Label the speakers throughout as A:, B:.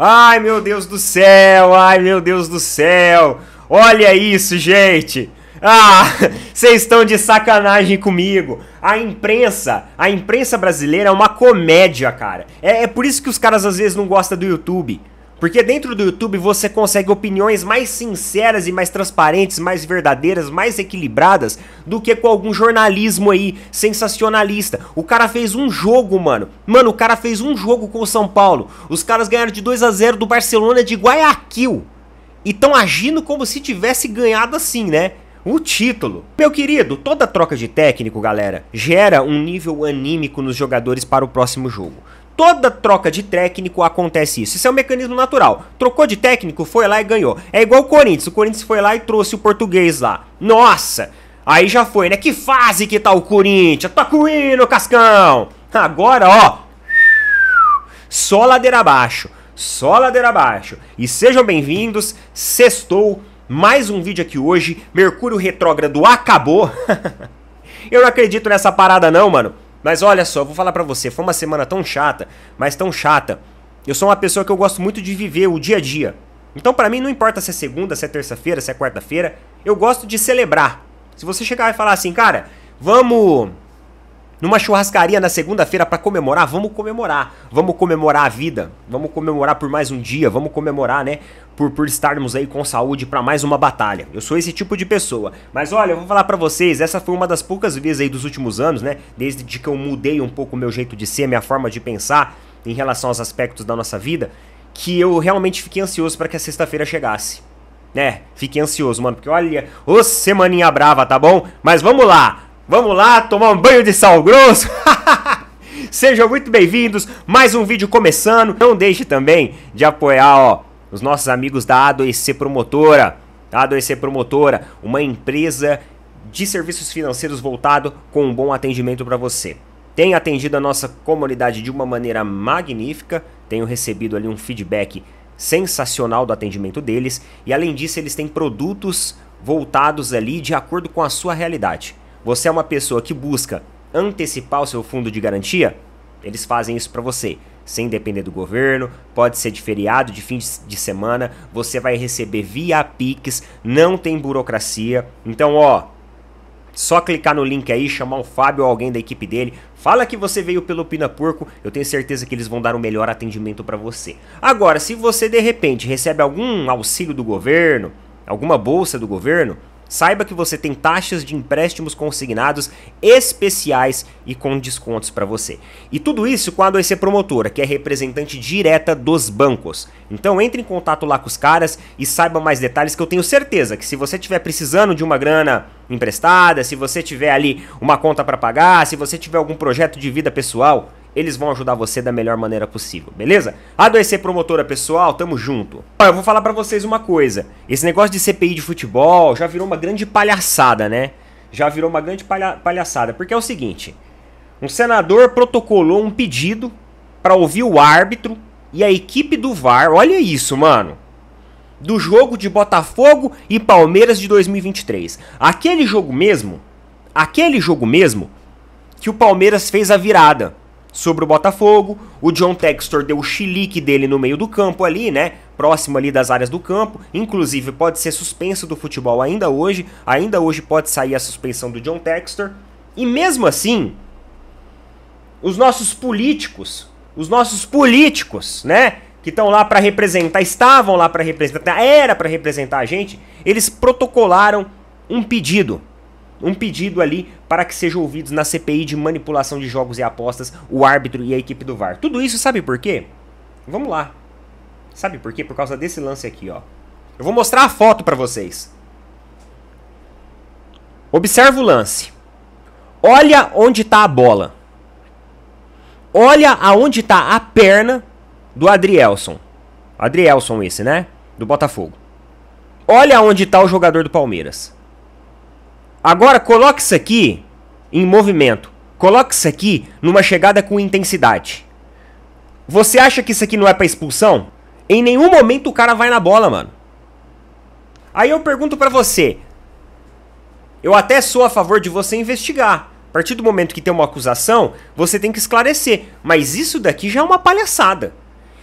A: Ai, meu Deus do céu! Ai, meu Deus do céu! Olha isso, gente! Ah, vocês estão de sacanagem comigo. A imprensa, a imprensa brasileira é uma comédia, cara. É, é por isso que os caras às vezes não gostam do YouTube. Porque dentro do YouTube você consegue opiniões mais sinceras e mais transparentes, mais verdadeiras, mais equilibradas do que com algum jornalismo aí sensacionalista. O cara fez um jogo, mano. Mano, o cara fez um jogo com o São Paulo. Os caras ganharam de 2 a 0 do Barcelona de Guayaquil. E estão agindo como se tivesse ganhado assim, né? o título. Meu querido, toda troca de técnico, galera, gera um nível anímico nos jogadores para o próximo jogo toda troca de técnico acontece isso. Isso é um mecanismo natural. Trocou de técnico, foi lá e ganhou. É igual o Corinthians. O Corinthians foi lá e trouxe o português lá. Nossa! Aí já foi, né? Que fase que tá o Corinthians? Tocuino, tá hino, Cascão! Agora, ó. Só ladeira abaixo. Só ladeira abaixo. E sejam bem-vindos. Sextou. Mais um vídeo aqui hoje. Mercúrio retrógrado acabou. Eu não acredito nessa parada, não, mano. Mas olha só, eu vou falar para você, foi uma semana tão chata, mas tão chata. Eu sou uma pessoa que eu gosto muito de viver o dia a dia. Então para mim não importa se é segunda, se é terça-feira, se é quarta-feira, eu gosto de celebrar. Se você chegar e falar assim, cara, vamos numa churrascaria na segunda-feira para comemorar, vamos comemorar. Vamos comemorar a vida, vamos comemorar por mais um dia, vamos comemorar, né, por, por estarmos aí com saúde para mais uma batalha. Eu sou esse tipo de pessoa. Mas olha, eu vou falar para vocês, essa foi uma das poucas vezes aí dos últimos anos, né, desde que eu mudei um pouco o meu jeito de ser, minha forma de pensar em relação aos aspectos da nossa vida, que eu realmente fiquei ansioso para que a sexta-feira chegasse. Né? Fiquei ansioso, mano, porque olha, ô semaninha brava, tá bom? Mas vamos lá. Vamos lá tomar um banho de sal grosso? Sejam muito bem-vindos, mais um vídeo começando. Não deixe também de apoiar ó, os nossos amigos da A2C Promotora. A 2 c Promotora, uma empresa de serviços financeiros voltado com um bom atendimento para você. Tem atendido a nossa comunidade de uma maneira magnífica, tenho recebido ali um feedback sensacional do atendimento deles e além disso eles têm produtos voltados ali de acordo com a sua realidade. Você é uma pessoa que busca antecipar o seu fundo de garantia? Eles fazem isso para você, sem depender do governo, pode ser de feriado, de fim de semana, você vai receber via Pix, não tem burocracia. Então, ó, só clicar no link aí, chamar o Fábio ou alguém da equipe dele, fala que você veio pelo Pina Porco, eu tenho certeza que eles vão dar o um melhor atendimento para você. Agora, se você de repente recebe algum auxílio do governo, alguma bolsa do governo, Saiba que você tem taxas de empréstimos consignados especiais e com descontos para você. E tudo isso com a 2C Promotora, que é representante direta dos bancos. Então entre em contato lá com os caras e saiba mais detalhes que eu tenho certeza que se você estiver precisando de uma grana emprestada, se você tiver ali uma conta para pagar, se você tiver algum projeto de vida pessoal, eles vão ajudar você da melhor maneira possível, beleza? a Promotora, pessoal, tamo junto. Ó, eu vou falar pra vocês uma coisa. Esse negócio de CPI de futebol já virou uma grande palhaçada, né? Já virou uma grande palha palhaçada, porque é o seguinte. Um senador protocolou um pedido para ouvir o árbitro e a equipe do VAR, olha isso, mano. Do jogo de Botafogo e Palmeiras de 2023. Aquele jogo mesmo, aquele jogo mesmo que o Palmeiras fez a virada sobre o Botafogo. O John Textor deu o chilique dele no meio do campo ali, né? Próximo ali das áreas do campo. Inclusive pode ser suspenso do futebol ainda hoje. Ainda hoje pode sair a suspensão do John Textor. E mesmo assim, os nossos políticos, os nossos políticos, né? Que estão lá para representar, estavam lá para representar, era para representar a gente, eles protocolaram um pedido um pedido ali para que sejam ouvidos na CPI de manipulação de jogos e apostas o árbitro e a equipe do VAR. Tudo isso sabe por quê? Vamos lá. Sabe por quê? Por causa desse lance aqui, ó. Eu vou mostrar a foto para vocês. Observa o lance. Olha onde está a bola. Olha aonde está a perna do Adrielson. Adrielson esse, né? Do Botafogo. Olha onde está o jogador do Palmeiras. Agora coloque isso aqui em movimento. Coloque isso aqui numa chegada com intensidade. Você acha que isso aqui não é para expulsão? Em nenhum momento o cara vai na bola, mano. Aí eu pergunto para você. Eu até sou a favor de você investigar. A partir do momento que tem uma acusação, você tem que esclarecer. Mas isso daqui já é uma palhaçada.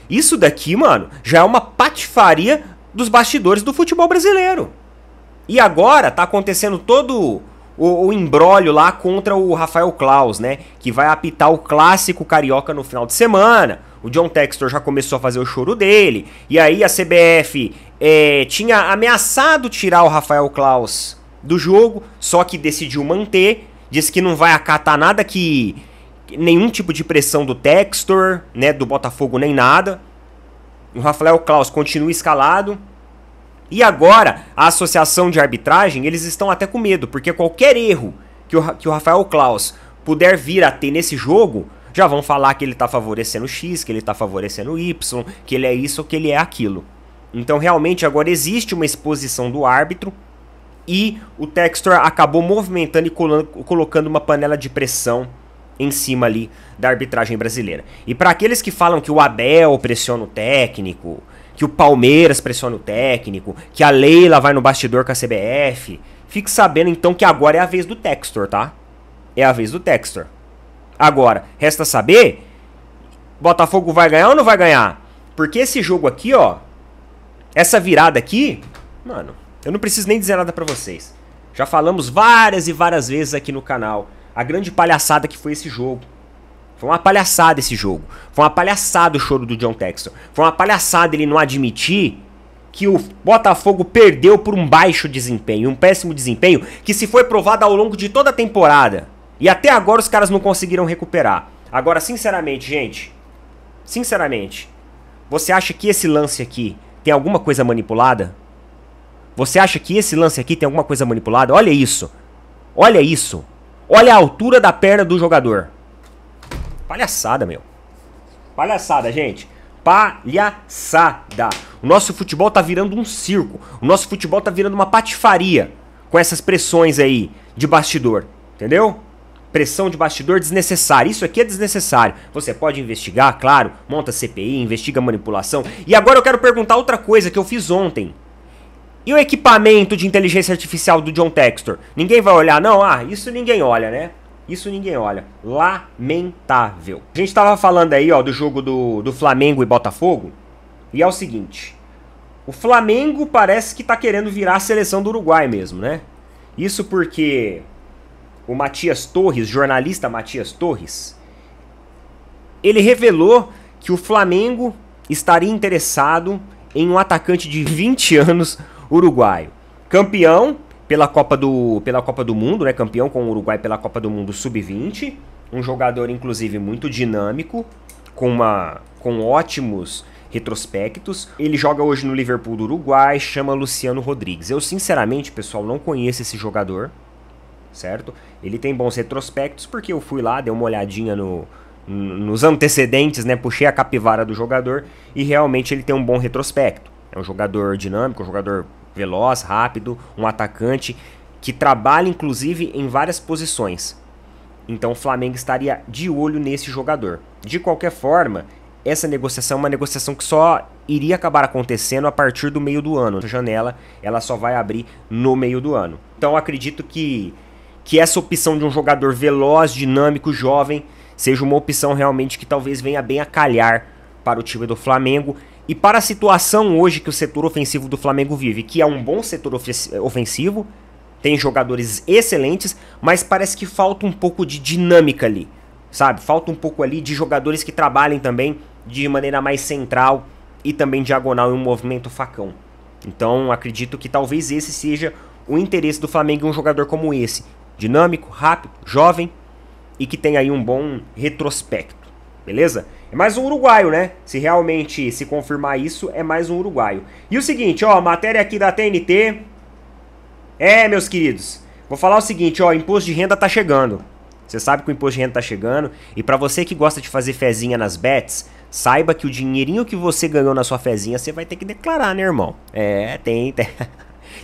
A: Isso daqui, mano, já é uma patifaria dos bastidores do futebol brasileiro. E agora tá acontecendo todo o, o embrólio lá contra o Rafael Klaus, né? Que vai apitar o clássico carioca no final de semana. O John Textor já começou a fazer o choro dele. E aí a CBF é, tinha ameaçado tirar o Rafael Klaus do jogo, só que decidiu manter. Disse que não vai acatar nada que. nenhum tipo de pressão do Textor, né? Do Botafogo nem nada. O Rafael Klaus continua escalado. E agora, a associação de arbitragem, eles estão até com medo, porque qualquer erro que o, que o Rafael Klaus puder vir a ter nesse jogo, já vão falar que ele está favorecendo X, que ele está favorecendo Y, que ele é isso ou que ele é aquilo. Então, realmente, agora existe uma exposição do árbitro e o Textor acabou movimentando e colando, colocando uma panela de pressão em cima ali da arbitragem brasileira. E para aqueles que falam que o Abel pressiona o técnico, que o Palmeiras pressiona o técnico, que a Leila vai no bastidor com a CBF. Fique sabendo então que agora é a vez do Textor, tá? É a vez do Textor. Agora, resta saber: Botafogo vai ganhar ou não vai ganhar? Porque esse jogo aqui, ó, essa virada aqui, mano, eu não preciso nem dizer nada para vocês. Já falamos várias e várias vezes aqui no canal a grande palhaçada que foi esse jogo. Foi uma palhaçada esse jogo. Foi uma palhaçada o choro do John Texton. Foi uma palhaçada ele não admitir que o Botafogo perdeu por um baixo desempenho, um péssimo desempenho, que se foi provado ao longo de toda a temporada. E até agora os caras não conseguiram recuperar. Agora, sinceramente, gente, sinceramente, você acha que esse lance aqui tem alguma coisa manipulada? Você acha que esse lance aqui tem alguma coisa manipulada? Olha isso. Olha isso. Olha a altura da perna do jogador. Palhaçada, meu. Palhaçada, gente. Palhaçada. O nosso futebol tá virando um circo. O nosso futebol tá virando uma patifaria com essas pressões aí de bastidor, entendeu? Pressão de bastidor desnecessária. Isso aqui é desnecessário. Você pode investigar, claro, monta CPI, investiga manipulação. E agora eu quero perguntar outra coisa que eu fiz ontem. E o equipamento de inteligência artificial do John Textor? Ninguém vai olhar, não? Ah, isso ninguém olha, né? Isso ninguém olha. Lamentável. A gente estava falando aí ó, do jogo do, do Flamengo e Botafogo. E é o seguinte: o Flamengo parece que está querendo virar a seleção do Uruguai mesmo, né? Isso porque o Matias Torres, jornalista Matias Torres, ele revelou que o Flamengo estaria interessado em um atacante de 20 anos uruguaio. Campeão pela Copa do, pela Copa do Mundo, né? Campeão com o Uruguai pela Copa do Mundo Sub-20. Um jogador, inclusive, muito dinâmico, com, uma, com ótimos retrospectos. Ele joga hoje no Liverpool do Uruguai, chama Luciano Rodrigues. Eu, sinceramente, pessoal, não conheço esse jogador, certo? Ele tem bons retrospectos porque eu fui lá, dei uma olhadinha no, nos antecedentes, né? Puxei a capivara do jogador e realmente ele tem um bom retrospecto. É um jogador dinâmico, um jogador veloz, rápido, um atacante que trabalha inclusive em várias posições. Então o Flamengo estaria de olho nesse jogador. De qualquer forma, essa negociação é uma negociação que só iria acabar acontecendo a partir do meio do ano. A janela ela só vai abrir no meio do ano. Então acredito que que essa opção de um jogador veloz, dinâmico, jovem, seja uma opção realmente que talvez venha bem a calhar para o time do Flamengo. E para a situação hoje que o setor ofensivo do Flamengo vive, que é um bom setor ofensivo, tem jogadores excelentes, mas parece que falta um pouco de dinâmica ali, sabe? Falta um pouco ali de jogadores que trabalhem também de maneira mais central e também diagonal em um movimento facão. Então, acredito que talvez esse seja o interesse do Flamengo em um jogador como esse, dinâmico, rápido, jovem e que tem aí um bom retrospecto, beleza? É mais um uruguaio, né? Se realmente se confirmar isso, é mais um uruguaio. E o seguinte, ó, matéria aqui da TNT. É, meus queridos, vou falar o seguinte, ó, imposto de renda tá chegando. Você sabe que o imposto de renda tá chegando e para você que gosta de fazer fezinha nas bets, saiba que o dinheirinho que você ganhou na sua fezinha, você vai ter que declarar, né, irmão? É, tem, tem.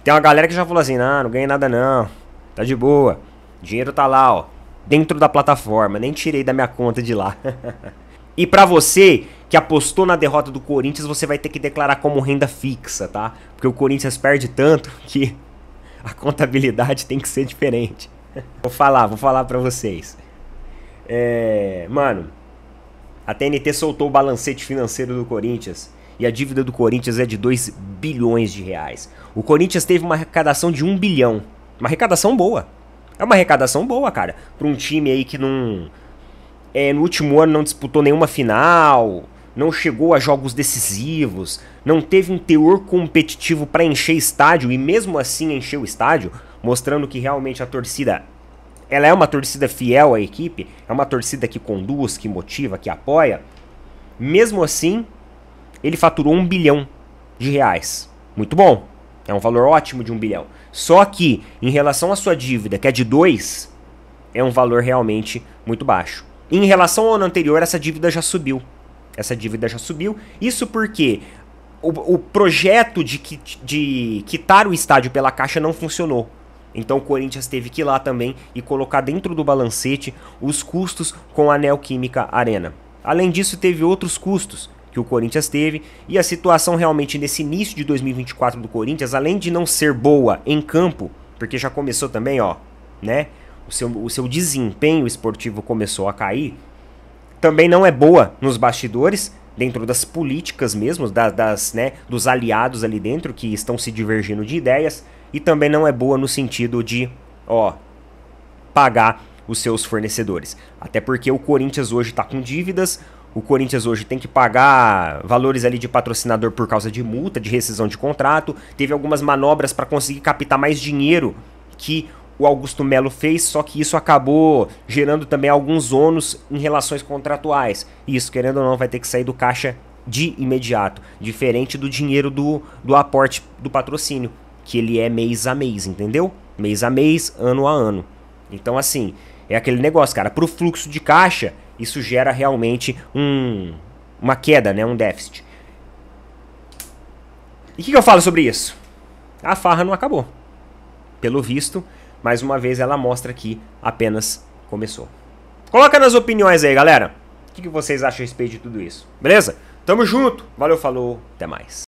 A: tem uma galera que já falou assim: "Não, não ganhei nada não. Tá de boa. O dinheiro tá lá, ó, dentro da plataforma, nem tirei da minha conta de lá". E para você que apostou na derrota do Corinthians, você vai ter que declarar como renda fixa, tá? Porque o Corinthians perde tanto que a contabilidade tem que ser diferente. Vou falar, vou falar para vocês. É, mano, a TNT soltou o balancete financeiro do Corinthians e a dívida do Corinthians é de 2 bilhões de reais. O Corinthians teve uma arrecadação de 1 bilhão. Uma arrecadação boa. É uma arrecadação boa, cara, para um time aí que não é, no último ano não disputou nenhuma final, não chegou a jogos decisivos, não teve um teor competitivo para encher estádio e mesmo assim encheu o estádio, mostrando que realmente a torcida ela é uma torcida fiel à equipe, é uma torcida que conduz, que motiva, que apoia. Mesmo assim, ele faturou um bilhão de reais. Muito bom. É um valor ótimo de um bilhão. Só que, em relação à sua dívida, que é de dois, é um valor realmente muito baixo. Em relação ao ano anterior, essa dívida já subiu. Essa dívida já subiu. Isso porque o, o projeto de, de quitar o estádio pela Caixa não funcionou. Então o Corinthians teve que ir lá também e colocar dentro do balancete os custos com a Neoquímica Arena. Além disso, teve outros custos que o Corinthians teve e a situação realmente nesse início de 2024 do Corinthians, além de não ser boa em campo, porque já começou também, ó, né? o seu, o seu desempenho esportivo começou a cair, também não é boa nos bastidores, dentro das políticas mesmo, das, das, né, dos aliados ali dentro que estão se divergindo de ideias, e também não é boa no sentido de, ó, pagar os seus fornecedores. Até porque o Corinthians hoje está com dívidas, o Corinthians hoje tem que pagar valores ali de patrocinador por causa de multa, de rescisão de contrato, teve algumas manobras para conseguir captar mais dinheiro que o Augusto Melo fez, só que isso acabou gerando também alguns ônus em relações contratuais. Isso, querendo ou não, vai ter que sair do caixa de imediato, diferente do dinheiro do, do aporte do patrocínio, que ele é mês a mês, entendeu? Mês a mês, ano a ano. Então, assim, é aquele negócio, cara. Para o fluxo de caixa, isso gera realmente um, uma queda, né? um déficit. E o que, que eu falo sobre isso? A farra não acabou. Pelo visto, mais uma vez, ela mostra que apenas começou. Coloca nas opiniões aí, galera. O que vocês acham a respeito de tudo isso? Beleza? Tamo junto. Valeu, falou. Até mais.